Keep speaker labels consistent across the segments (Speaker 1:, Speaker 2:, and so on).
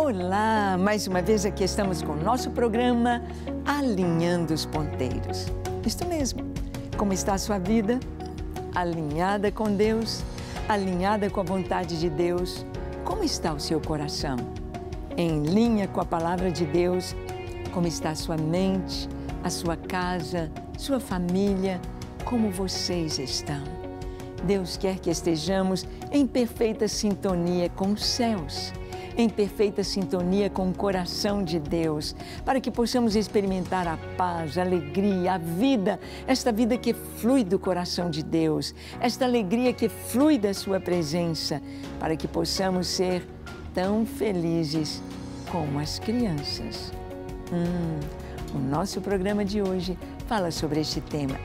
Speaker 1: Olá, mais uma vez aqui estamos com o nosso programa Alinhando os Ponteiros. Isto mesmo, como está a sua vida? Alinhada com Deus? Alinhada com a vontade de Deus? Como está o seu coração? Em linha com a palavra de Deus? Como está a sua mente, a sua casa, sua família? Como vocês estão? Deus quer que estejamos em perfeita sintonia com os céus em perfeita sintonia com o coração de Deus, para que possamos experimentar a paz, a alegria, a vida, esta vida que flui do coração de Deus, esta alegria que flui da Sua presença, para que possamos ser tão felizes como as crianças. Hum, o nosso programa de hoje fala sobre este tema.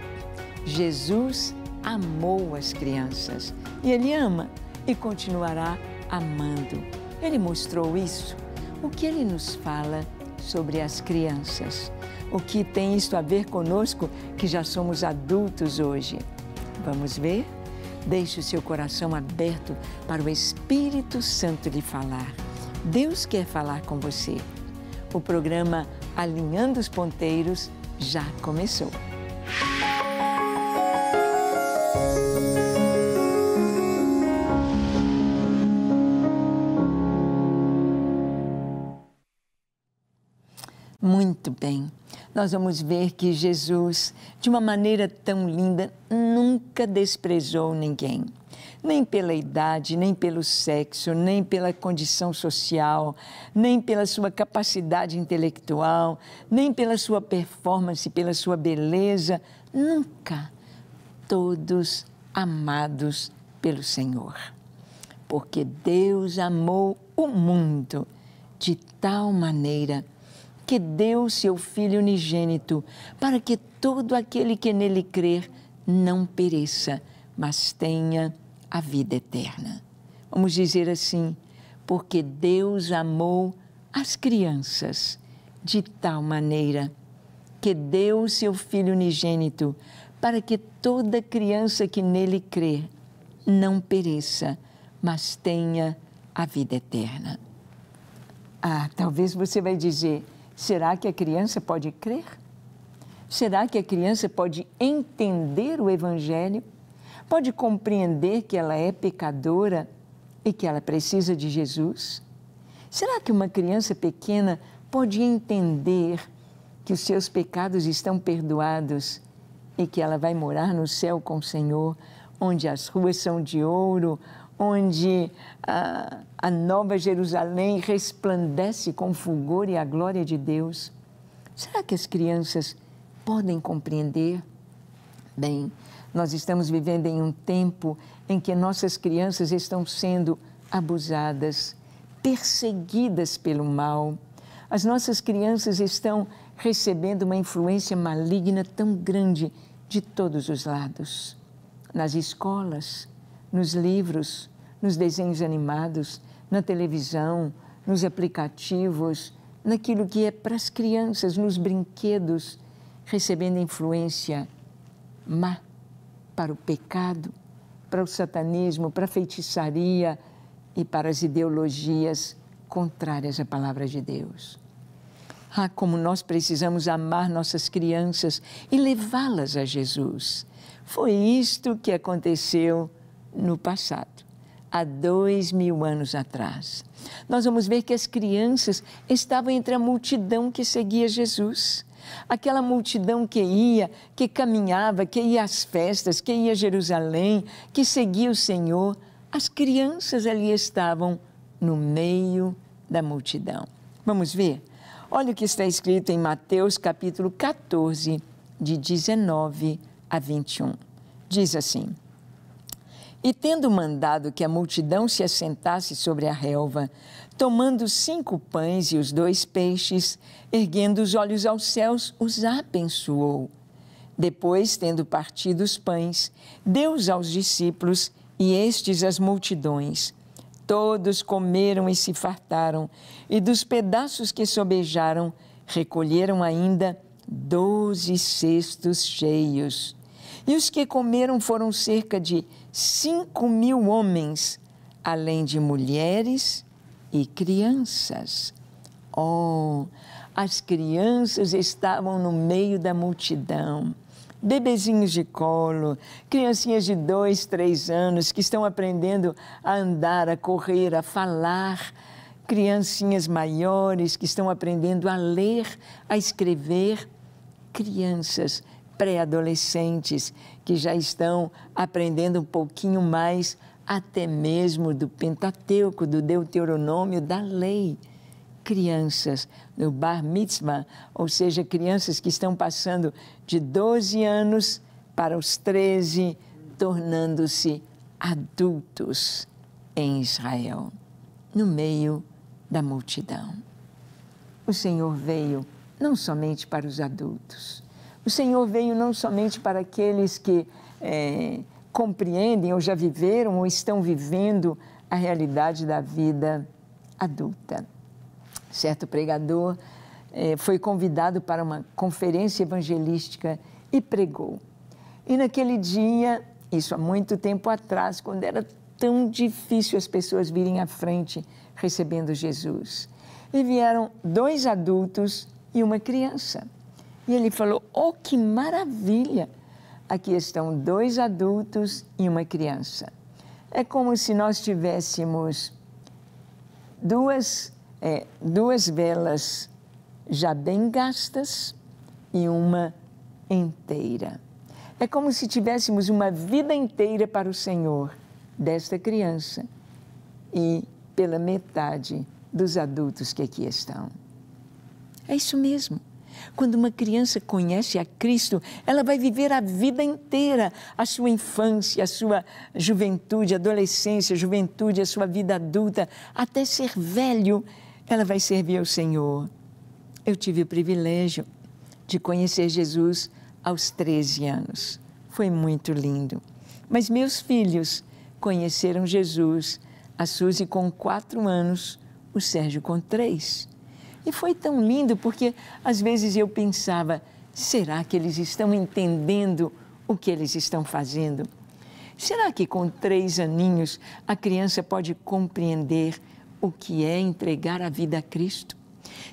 Speaker 1: Jesus amou as crianças e Ele ama e continuará amando. Ele mostrou isso. O que ele nos fala sobre as crianças? O que tem isso a ver conosco que já somos adultos hoje? Vamos ver? Deixe o seu coração aberto para o Espírito Santo lhe falar. Deus quer falar com você. O programa Alinhando os Ponteiros já começou. muito bem. Nós vamos ver que Jesus, de uma maneira tão linda, nunca desprezou ninguém. Nem pela idade, nem pelo sexo, nem pela condição social, nem pela sua capacidade intelectual, nem pela sua performance, pela sua beleza. Nunca. Todos amados pelo Senhor. Porque Deus amou o mundo de tal maneira que deu seu Filho unigênito, para que todo aquele que nele crer não pereça, mas tenha a vida eterna. Vamos dizer assim, porque Deus amou as crianças de tal maneira que deu seu Filho unigênito, para que toda criança que nele crer não pereça, mas tenha a vida eterna. Ah, talvez você vai dizer, Será que a criança pode crer? Será que a criança pode entender o Evangelho? Pode compreender que ela é pecadora e que ela precisa de Jesus? Será que uma criança pequena pode entender que os seus pecados estão perdoados e que ela vai morar no céu com o Senhor, onde as ruas são de ouro, onde ah, a nova Jerusalém resplandece com fulgor e a glória de Deus. Será que as crianças podem compreender? Bem, nós estamos vivendo em um tempo em que nossas crianças estão sendo abusadas, perseguidas pelo mal. As nossas crianças estão recebendo uma influência maligna tão grande de todos os lados nas escolas, nos livros, nos desenhos animados, na televisão, nos aplicativos, naquilo que é para as crianças, nos brinquedos, recebendo influência má para o pecado, para o satanismo, para a feitiçaria e para as ideologias contrárias à palavra de Deus. Ah, como nós precisamos amar nossas crianças e levá-las a Jesus. Foi isto que aconteceu no passado há dois mil anos atrás. Nós vamos ver que as crianças estavam entre a multidão que seguia Jesus. Aquela multidão que ia, que caminhava, que ia às festas, que ia a Jerusalém, que seguia o Senhor, as crianças ali estavam no meio da multidão. Vamos ver? Olha o que está escrito em Mateus capítulo 14, de 19 a 21. Diz assim: e tendo mandado que a multidão se assentasse sobre a relva, tomando cinco pães e os dois peixes, erguendo os olhos aos céus, os abençoou. Depois, tendo partido os pães, deu-os aos discípulos e estes às multidões. Todos comeram e se fartaram, e dos pedaços que sobejaram, recolheram ainda doze cestos cheios. E os que comeram foram cerca de cinco mil homens, além de mulheres e crianças. Oh, as crianças estavam no meio da multidão. Bebezinhos de colo, criancinhas de dois, três anos que estão aprendendo a andar, a correr, a falar, criancinhas maiores que estão aprendendo a ler, a escrever, crianças pré-adolescentes que já estão aprendendo um pouquinho mais até mesmo do Pentateuco, do Deuteronômio, da lei. Crianças no bar mitzvah, ou seja, crianças que estão passando de 12 anos para os 13, tornando-se adultos em Israel, no meio da multidão. O Senhor veio não somente para os adultos, o Senhor veio não somente para aqueles que é, compreendem ou já viveram ou estão vivendo a realidade da vida adulta. Certo pregador é, foi convidado para uma conferência evangelística e pregou. E naquele dia, isso há muito tempo atrás, quando era tão difícil as pessoas virem à frente recebendo Jesus. E vieram dois adultos e uma criança. E ele falou: Oh, que maravilha! Aqui estão dois adultos e uma criança. É como se nós tivéssemos duas, é, duas velas já bem gastas e uma inteira. É como se tivéssemos uma vida inteira para o Senhor desta criança e pela metade dos adultos que aqui estão. É isso mesmo. Quando uma criança conhece a Cristo, ela vai viver a vida inteira, a sua infância, a sua juventude, adolescência, juventude, a sua vida adulta, até ser velho, ela vai servir ao Senhor. Eu tive o privilégio de conhecer Jesus aos 13 anos. Foi muito lindo. Mas meus filhos conheceram Jesus, a Suzy com quatro anos, o Sérgio com três. E foi tão lindo porque às vezes eu pensava: será que eles estão entendendo o que eles estão fazendo? Será que com três aninhos a criança pode compreender o que é entregar a vida a Cristo?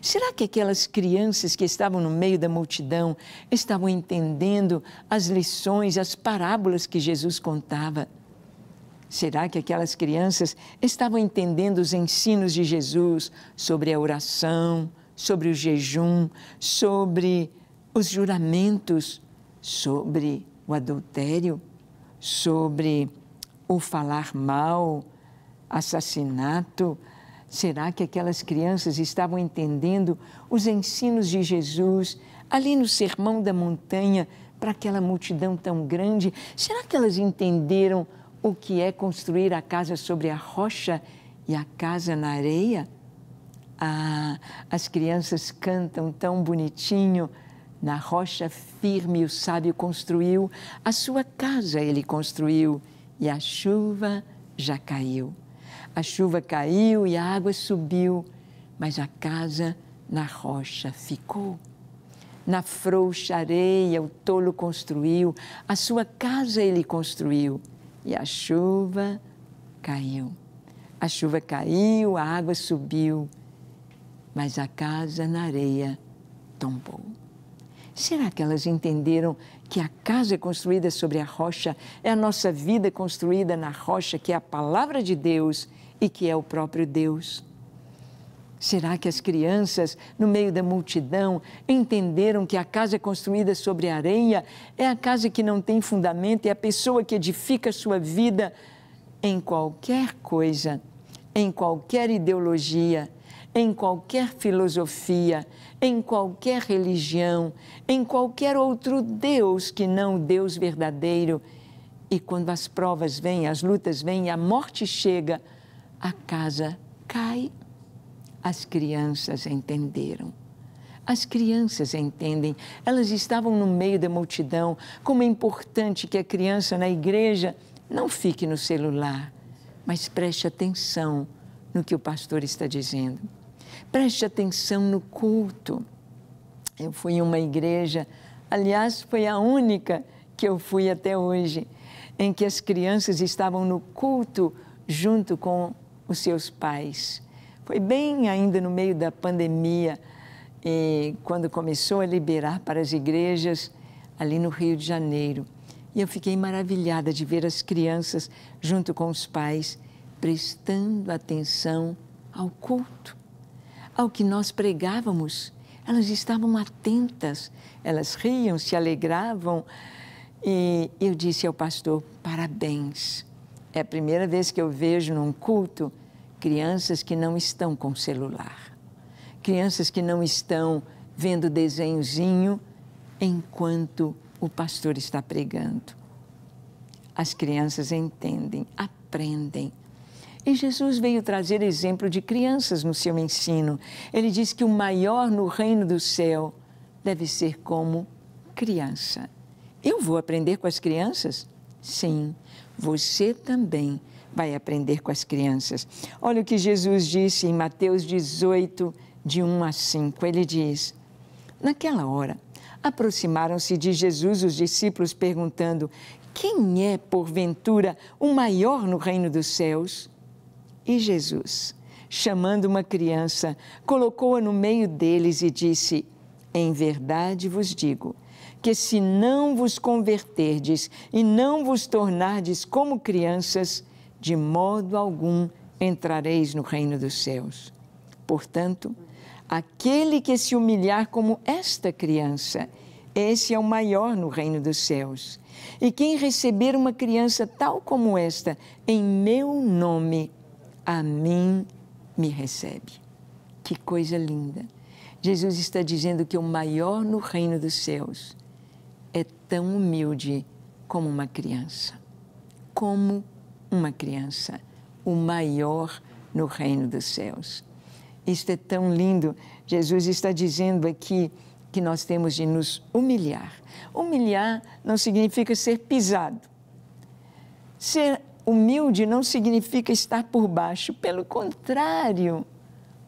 Speaker 1: Será que aquelas crianças que estavam no meio da multidão estavam entendendo as lições, as parábolas que Jesus contava? Será que aquelas crianças estavam entendendo os ensinos de Jesus sobre a oração, sobre o jejum, sobre os juramentos, sobre o adultério, sobre o falar mal, assassinato? Será que aquelas crianças estavam entendendo os ensinos de Jesus ali no Sermão da Montanha para aquela multidão tão grande? Será que elas entenderam? o que é construir a casa sobre a rocha e a casa na areia? Ah, as crianças cantam tão bonitinho. Na rocha firme o sábio construiu, a sua casa ele construiu, e a chuva já caiu. A chuva caiu e a água subiu, mas a casa na rocha ficou. Na frouxa areia o tolo construiu, a sua casa ele construiu, e a chuva caiu. A chuva caiu, a água subiu, mas a casa na areia tombou. Será que elas entenderam que a casa é construída sobre a rocha, é a nossa vida construída na rocha, que é a palavra de Deus e que é o próprio Deus? Será que as crianças, no meio da multidão, entenderam que a casa é construída sobre areia é a casa que não tem fundamento, e é a pessoa que edifica sua vida em qualquer coisa, em qualquer ideologia, em qualquer filosofia, em qualquer religião, em qualquer outro Deus que não o Deus verdadeiro? E quando as provas vêm, as lutas vêm, a morte chega, a casa cai as crianças entenderam. As crianças entendem, elas estavam no meio da multidão. Como é importante que a criança na igreja não fique no celular, mas preste atenção no que o pastor está dizendo. Preste atenção no culto. Eu fui em uma igreja, aliás, foi a única que eu fui até hoje, em que as crianças estavam no culto junto com os seus pais. Foi bem ainda no meio da pandemia, e quando começou a liberar para as igrejas ali no Rio de Janeiro. E eu fiquei maravilhada de ver as crianças, junto com os pais, prestando atenção ao culto, ao que nós pregávamos. Elas estavam atentas, elas riam, se alegravam. E eu disse ao pastor: parabéns. É a primeira vez que eu vejo num culto crianças que não estão com celular, crianças que não estão vendo desenhozinho enquanto o pastor está pregando. As crianças entendem, aprendem. E Jesus veio trazer exemplo de crianças no seu ensino. Ele diz que o maior no reino do céu deve ser como criança. Eu vou aprender com as crianças? Sim, você também vai aprender com as crianças. Olha o que Jesus disse em Mateus 18, de 1 a 5. Ele diz: Naquela hora, aproximaram-se de Jesus os discípulos, perguntando: Quem é, porventura, o maior no reino dos céus? E Jesus, chamando uma criança, colocou-a no meio deles e disse: Em verdade vos digo que se não vos converterdes e não vos tornardes como crianças, de modo algum entrareis no reino dos céus. Portanto, aquele que se humilhar como esta criança, esse é o maior no reino dos céus. E quem receber uma criança tal como esta, em meu nome, a mim me recebe. Que coisa linda! Jesus está dizendo que o maior no reino dos céus é tão humilde como uma criança. Como uma criança, o maior no reino dos céus. Isto é tão lindo. Jesus está dizendo aqui que nós temos de nos humilhar. Humilhar não significa ser pisado. Ser humilde não significa estar por baixo. Pelo contrário,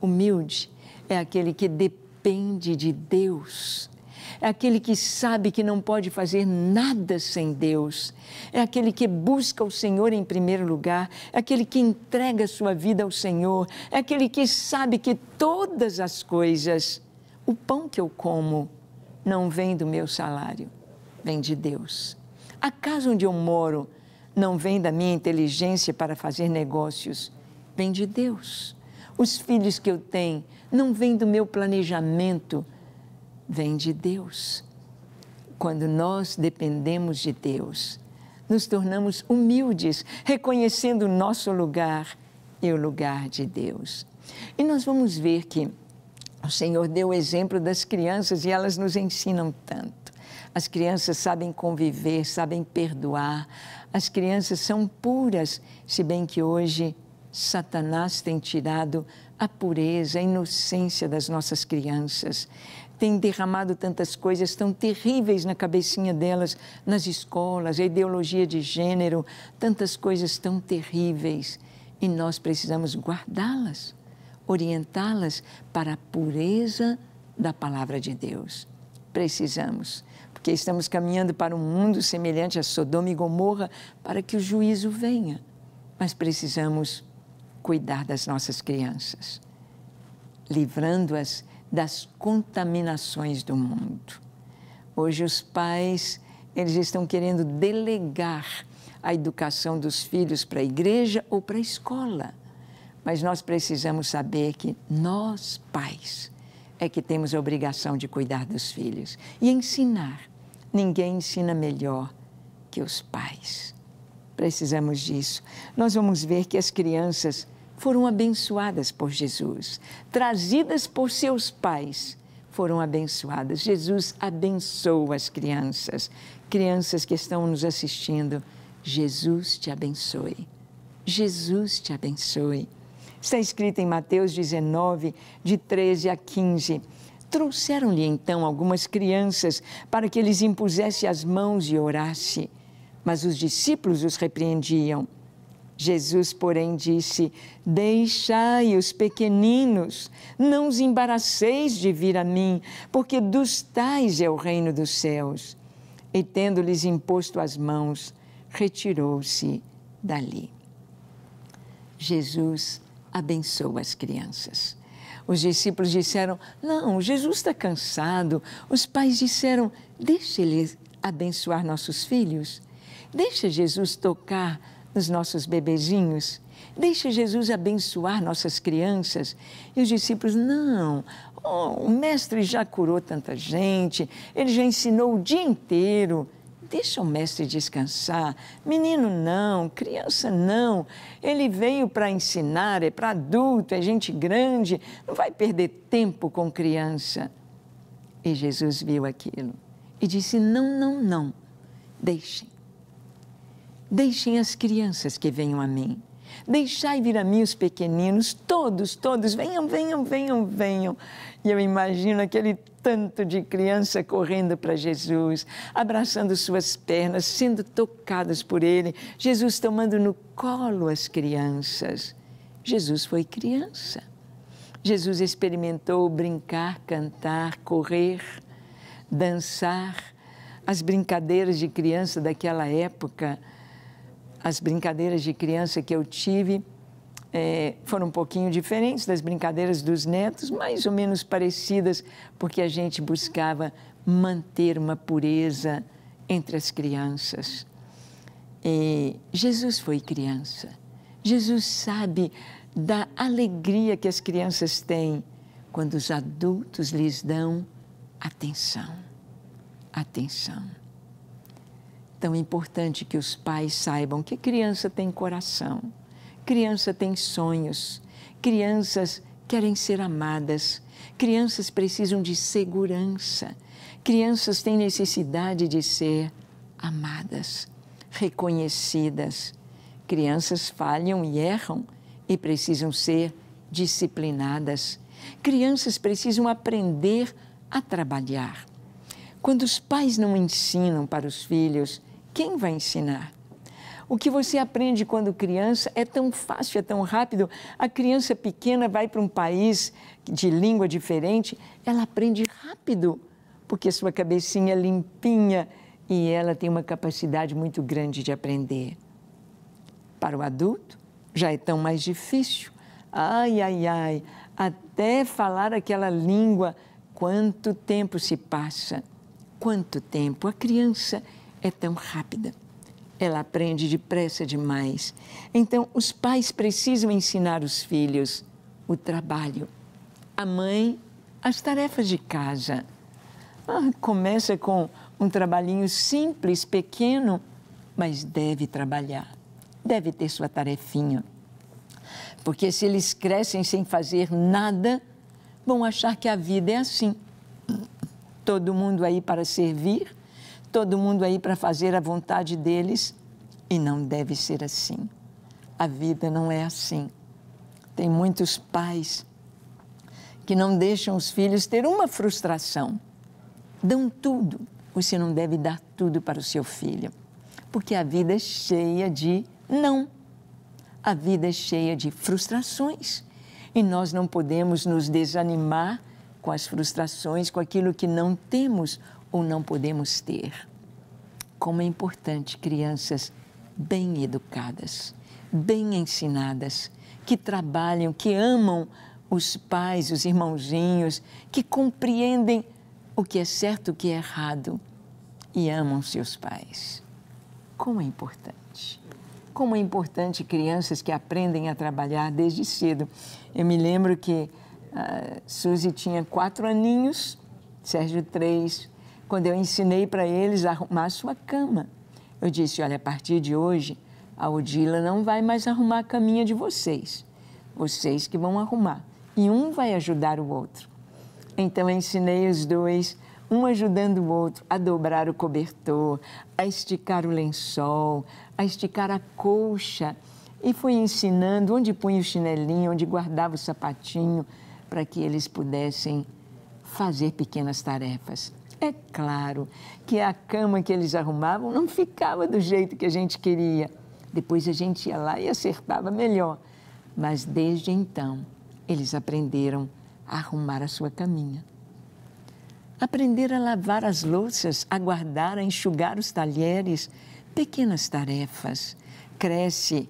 Speaker 1: humilde é aquele que depende de Deus é aquele que sabe que não pode fazer nada sem Deus, é aquele que busca o Senhor em primeiro lugar, é aquele que entrega sua vida ao Senhor, é aquele que sabe que todas as coisas, o pão que eu como, não vem do meu salário, vem de Deus. A casa onde eu moro não vem da minha inteligência para fazer negócios, vem de Deus. Os filhos que eu tenho não vêm do meu planejamento, vem de Deus. Quando nós dependemos de Deus, nos tornamos humildes, reconhecendo o nosso lugar e o lugar de Deus. E nós vamos ver que o Senhor deu o exemplo das crianças e elas nos ensinam tanto. As crianças sabem conviver, sabem perdoar. As crianças são puras, se bem que hoje Satanás tem tirado a pureza, a inocência das nossas crianças tem derramado tantas coisas tão terríveis na cabecinha delas, nas escolas, a ideologia de gênero, tantas coisas tão terríveis. E nós precisamos guardá-las, orientá-las para a pureza da palavra de Deus. Precisamos, porque estamos caminhando para um mundo semelhante a Sodoma e Gomorra para que o juízo venha. Mas precisamos cuidar das nossas crianças, livrando-as das contaminações do mundo. Hoje os pais, eles estão querendo delegar a educação dos filhos para a igreja ou para a escola. Mas nós precisamos saber que nós, pais, é que temos a obrigação de cuidar dos filhos e ensinar. Ninguém ensina melhor que os pais. Precisamos disso. Nós vamos ver que as crianças foram abençoadas por Jesus, trazidas por seus pais, foram abençoadas. Jesus abençoa as crianças. Crianças que estão nos assistindo, Jesus te abençoe. Jesus te abençoe. Está escrito em Mateus 19, de 13 a 15. Trouxeram-lhe então algumas crianças para que lhes impusesse as mãos e orasse. Mas os discípulos os repreendiam. Jesus, porém, disse: Deixai os pequeninos, não os embaraceis de vir a mim, porque dos tais é o reino dos céus. E tendo-lhes imposto as mãos, retirou-se dali. Jesus abençoou as crianças. Os discípulos disseram: Não, Jesus está cansado. Os pais disseram: Deixa lhes abençoar nossos filhos. Deixa Jesus tocar nos nossos bebezinhos. Deixe Jesus abençoar nossas crianças. E os discípulos, não, oh, o mestre já curou tanta gente, ele já ensinou o dia inteiro. Deixa o mestre descansar. Menino, não, criança, não. Ele veio para ensinar, é para adulto, é gente grande, não vai perder tempo com criança. E Jesus viu aquilo e disse: não, não, não, deixem Deixem as crianças que venham a mim. Deixai vir a mim os pequeninos, todos, todos, venham, venham, venham, venham. E eu imagino aquele tanto de criança correndo para Jesus, abraçando suas pernas, sendo tocadas por ele, Jesus tomando no colo as crianças. Jesus foi criança. Jesus experimentou brincar, cantar, correr, dançar. As brincadeiras de criança daquela época as brincadeiras de criança que eu tive é, foram um pouquinho diferentes das brincadeiras dos netos, mais ou menos parecidas, porque a gente buscava manter uma pureza entre as crianças. E Jesus foi criança. Jesus sabe da alegria que as crianças têm quando os adultos lhes dão atenção. Atenção. É tão importante que os pais saibam que criança tem coração, criança tem sonhos, crianças querem ser amadas, crianças precisam de segurança, crianças têm necessidade de ser amadas, reconhecidas. Crianças falham e erram e precisam ser disciplinadas. Crianças precisam aprender a trabalhar. Quando os pais não ensinam para os filhos quem vai ensinar? O que você aprende quando criança é tão fácil, é tão rápido. A criança pequena vai para um país de língua diferente, ela aprende rápido, porque sua cabecinha é limpinha e ela tem uma capacidade muito grande de aprender. Para o adulto, já é tão mais difícil. Ai, ai, ai, até falar aquela língua, quanto tempo se passa? Quanto tempo? A criança é tão rápida. Ela aprende depressa demais. Então, os pais precisam ensinar os filhos o trabalho, a mãe as tarefas de casa. Ah, começa com um trabalhinho simples, pequeno, mas deve trabalhar, deve ter sua tarefinha. Porque se eles crescem sem fazer nada, vão achar que a vida é assim. Todo mundo aí para servir, todo mundo aí para fazer a vontade deles e não deve ser assim. A vida não é assim. Tem muitos pais que não deixam os filhos ter uma frustração. Dão tudo. Você não deve dar tudo para o seu filho, porque a vida é cheia de não. A vida é cheia de frustrações e nós não podemos nos desanimar com as frustrações, com aquilo que não temos ou não podemos ter. Como é importante crianças bem educadas, bem ensinadas, que trabalham, que amam os pais, os irmãozinhos, que compreendem o que é certo, o que é errado e amam seus pais. Como é importante. Como é importante crianças que aprendem a trabalhar desde cedo. Eu me lembro que uh, Suzy tinha quatro aninhos, Sérgio três, quando eu ensinei para eles arrumar a sua cama. Eu disse: olha, a partir de hoje, a Odila não vai mais arrumar a caminha de vocês. Vocês que vão arrumar. E um vai ajudar o outro. Então eu ensinei os dois, um ajudando o outro, a dobrar o cobertor, a esticar o lençol, a esticar a colcha. E fui ensinando onde punha o chinelinho, onde guardava o sapatinho, para que eles pudessem fazer pequenas tarefas. É claro que a cama que eles arrumavam não ficava do jeito que a gente queria. Depois a gente ia lá e acertava melhor. Mas desde então, eles aprenderam a arrumar a sua caminha. Aprender a lavar as louças, a guardar, a enxugar os talheres, pequenas tarefas. Cresce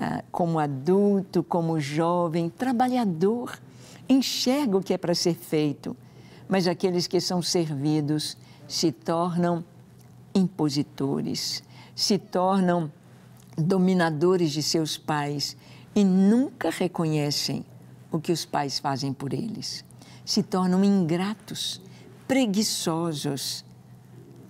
Speaker 1: ah, como adulto, como jovem, trabalhador, enxerga o que é para ser feito mas aqueles que são servidos se tornam impositores, se tornam dominadores de seus pais e nunca reconhecem o que os pais fazem por eles. Se tornam ingratos, preguiçosos,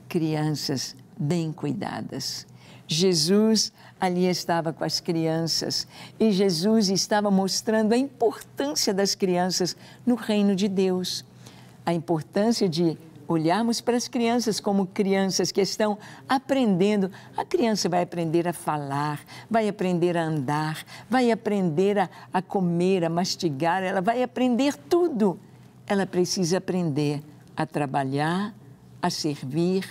Speaker 1: crianças bem cuidadas. Jesus ali estava com as crianças e Jesus estava mostrando a importância das crianças no reino de Deus a importância de olharmos para as crianças como crianças que estão aprendendo. A criança vai aprender a falar, vai aprender a andar, vai aprender a, a comer, a mastigar, ela vai aprender tudo. Ela precisa aprender a trabalhar, a servir,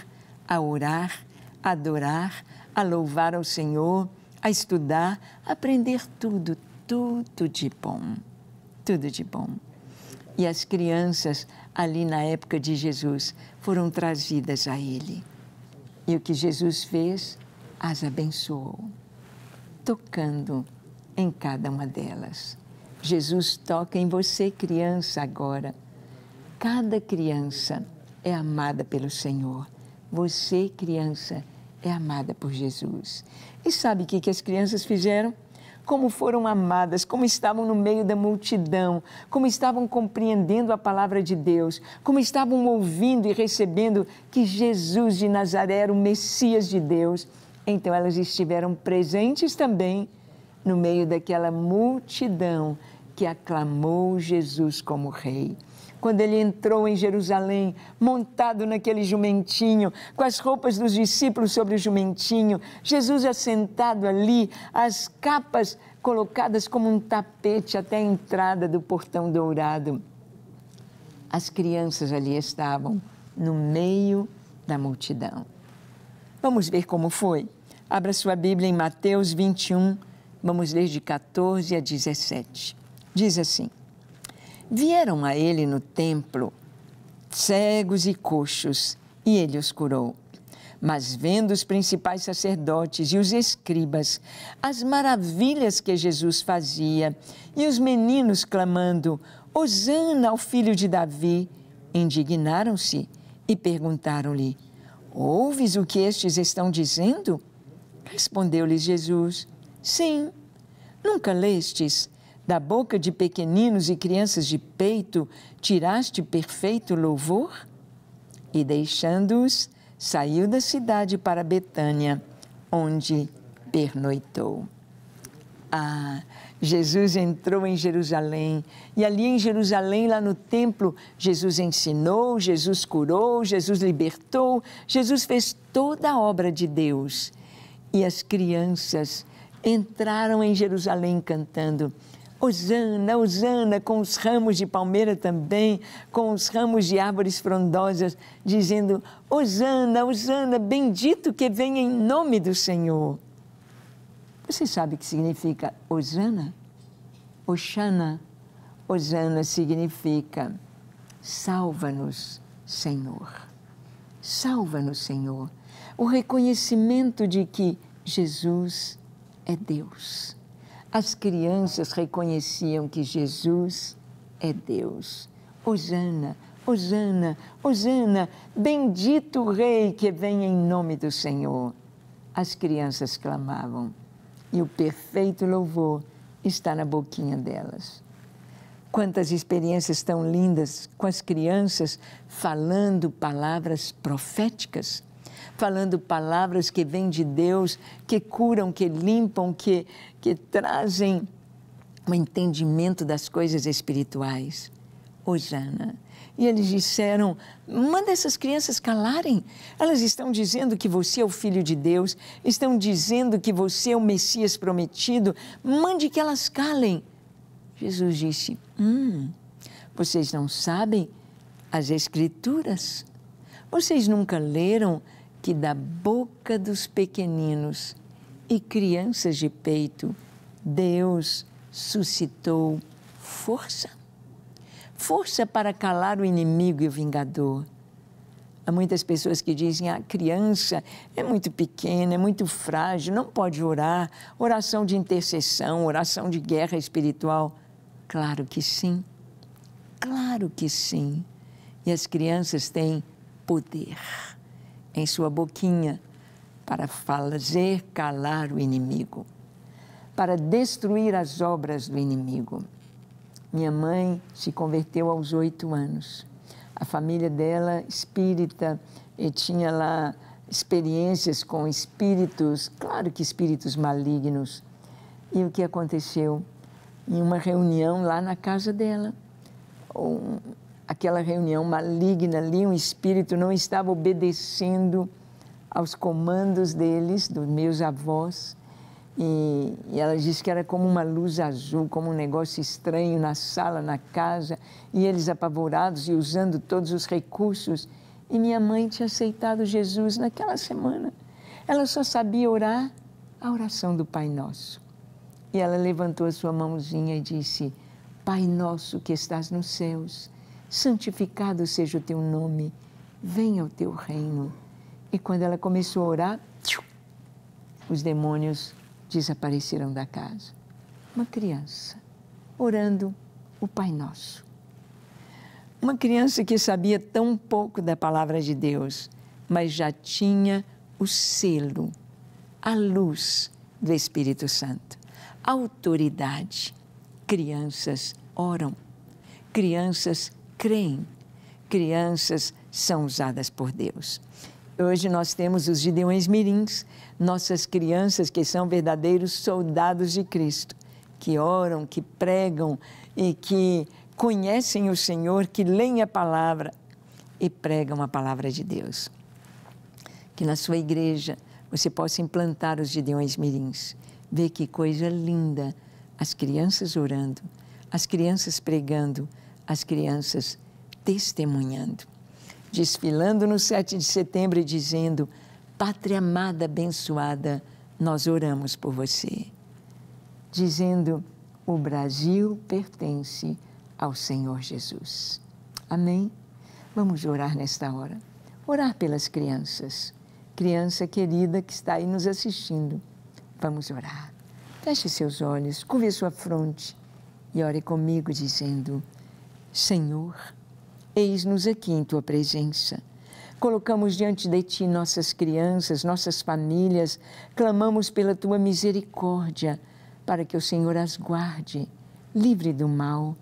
Speaker 1: a orar, a adorar, a louvar ao Senhor, a estudar, a aprender tudo, tudo de bom. Tudo de bom. E as crianças ali na época de Jesus, foram trazidas a Ele. E o que Jesus fez, as abençoou, tocando em cada uma delas. Jesus toca em você, criança, agora. Cada criança é amada pelo Senhor. Você, criança, é amada por Jesus. E sabe o que, as crianças fizeram? como foram amadas, como estavam no meio da multidão, como estavam compreendendo a palavra de Deus, como estavam ouvindo e recebendo que Jesus de Nazaré era o Messias de Deus. Então elas estiveram presentes também no meio daquela multidão que aclamou Jesus como Rei quando ele entrou em Jerusalém, montado naquele jumentinho, com as roupas dos discípulos sobre o jumentinho, Jesus assentado ali, as capas colocadas como um tapete até a entrada do portão dourado. As crianças ali estavam no meio da multidão. Vamos ver como foi. Abra sua Bíblia em Mateus 21, vamos ler de 14 a 17. Diz assim: Vieram a ele no templo cegos e coxos, e ele os curou. Mas vendo os principais sacerdotes e os escribas as maravilhas que Jesus fazia e os meninos clamando: Hosana ao filho de Davi, indignaram-se e perguntaram-lhe: Ouves o que estes estão dizendo? Respondeu-lhes Jesus: Sim, nunca lestes da boca de pequeninos e crianças de peito tiraste perfeito louvor? E deixando-os, saiu da cidade para Betânia, onde pernoitou. Ah, Jesus entrou em Jerusalém e ali em Jerusalém, lá no templo, Jesus ensinou, Jesus curou, Jesus libertou, Jesus fez toda a obra de Deus. E as crianças entraram em Jerusalém cantando: Osana, Osana, com os ramos de palmeira também, com os ramos de árvores frondosas, dizendo: Osana, Osana, bendito que vem em nome do Senhor. Você sabe o que significa Osana? Oxana, Osana significa salva-nos, Senhor. Salva-nos, Senhor. O reconhecimento de que Jesus é Deus. As crianças reconheciam que Jesus é Deus. Hosana, Hosana, Hosana, bendito o Rei que vem em nome do Senhor. As crianças clamavam e o perfeito louvor está na boquinha delas. Quantas experiências tão lindas com as crianças falando palavras proféticas falando palavras que vêm de Deus, que curam, que limpam, que, que trazem um entendimento das coisas espirituais. Osana. E eles disseram: manda essas crianças calarem. Elas estão dizendo que você é o filho de Deus, estão dizendo que você é o Messias prometido. Mande que elas calem. Jesus disse: Hum, vocês não sabem as Escrituras? Vocês nunca leram que da boca dos pequeninos e crianças de peito, Deus suscitou força. Força para calar o inimigo e o vingador. Há muitas pessoas que dizem: a ah, criança é muito pequena, é muito frágil, não pode orar. Oração de intercessão, oração de guerra espiritual. Claro que sim. Claro que sim. E as crianças têm poder em sua boquinha para fazer calar o inimigo, para destruir as obras do inimigo. Minha mãe se converteu aos oito anos. A família dela, espírita, e tinha lá experiências com espíritos, claro que espíritos malignos. E o que aconteceu? Em uma reunião lá na casa dela, um, aquela reunião maligna ali, um espírito não estava obedecendo aos comandos deles, dos meus avós. E, e, ela disse que era como uma luz azul, como um negócio estranho na sala, na casa, e eles apavorados e usando todos os recursos. E minha mãe tinha aceitado Jesus naquela semana. Ela só sabia orar a oração do Pai Nosso. E ela levantou a sua mãozinha e disse: Pai Nosso que estás nos céus, santificado seja o teu nome, venha o teu reino. E quando ela começou a orar, os demônios desapareceram da casa. Uma criança orando o Pai Nosso. Uma criança que sabia tão pouco da palavra de Deus, mas já tinha o selo, a luz do Espírito Santo, autoridade. Crianças oram, crianças creem, crianças são usadas por Deus. Hoje nós temos os Gideões Mirins, nossas crianças que são verdadeiros soldados de Cristo, que oram, que pregam e que conhecem o Senhor, que leem a palavra e pregam a palavra de Deus. Que na sua igreja você possa implantar os Gideões Mirins. Vê que coisa linda! As crianças orando, as crianças pregando as crianças testemunhando, desfilando no 7 de setembro e dizendo: Pátria amada, abençoada, nós oramos por você. Dizendo: O Brasil pertence ao Senhor Jesus. Amém? Vamos orar nesta hora. Orar pelas crianças. Criança querida que está aí nos assistindo. Vamos orar. Feche seus olhos, curve sua fronte e ore comigo, dizendo: Senhor, eis-nos aqui em tua presença. Colocamos diante de ti nossas crianças, nossas famílias, clamamos pela tua misericórdia, para que o Senhor as guarde, livre do mal,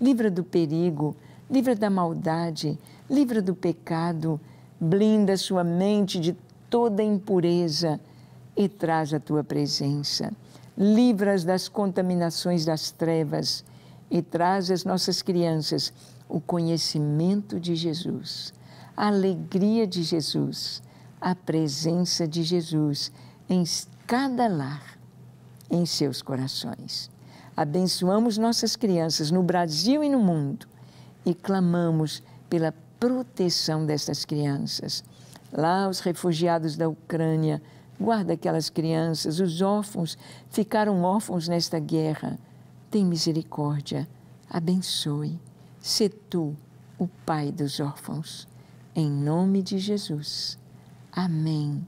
Speaker 1: livre do perigo, livre da maldade, livre do pecado, blinda sua mente de toda impureza e traz a tua presença. Livras das contaminações das trevas e traz às nossas crianças o conhecimento de Jesus, a alegria de Jesus, a presença de Jesus em cada lar, em seus corações. Abençoamos nossas crianças no Brasil e no mundo e clamamos pela proteção destas crianças. Lá, os refugiados da Ucrânia, guarda aquelas crianças, os órfãos ficaram órfãos nesta guerra tem misericórdia, abençoe, se tu o Pai dos órfãos. Em nome de Jesus. Amém,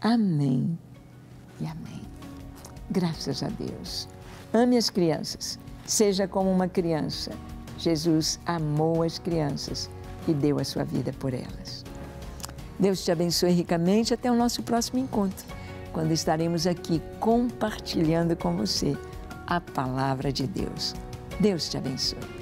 Speaker 1: amém e amém. Graças a Deus. Ame as crianças, seja como uma criança. Jesus amou as crianças e deu a sua vida por elas. Deus te abençoe ricamente. Até o nosso próximo encontro, quando estaremos aqui compartilhando com você a palavra de Deus. Deus te abençoe.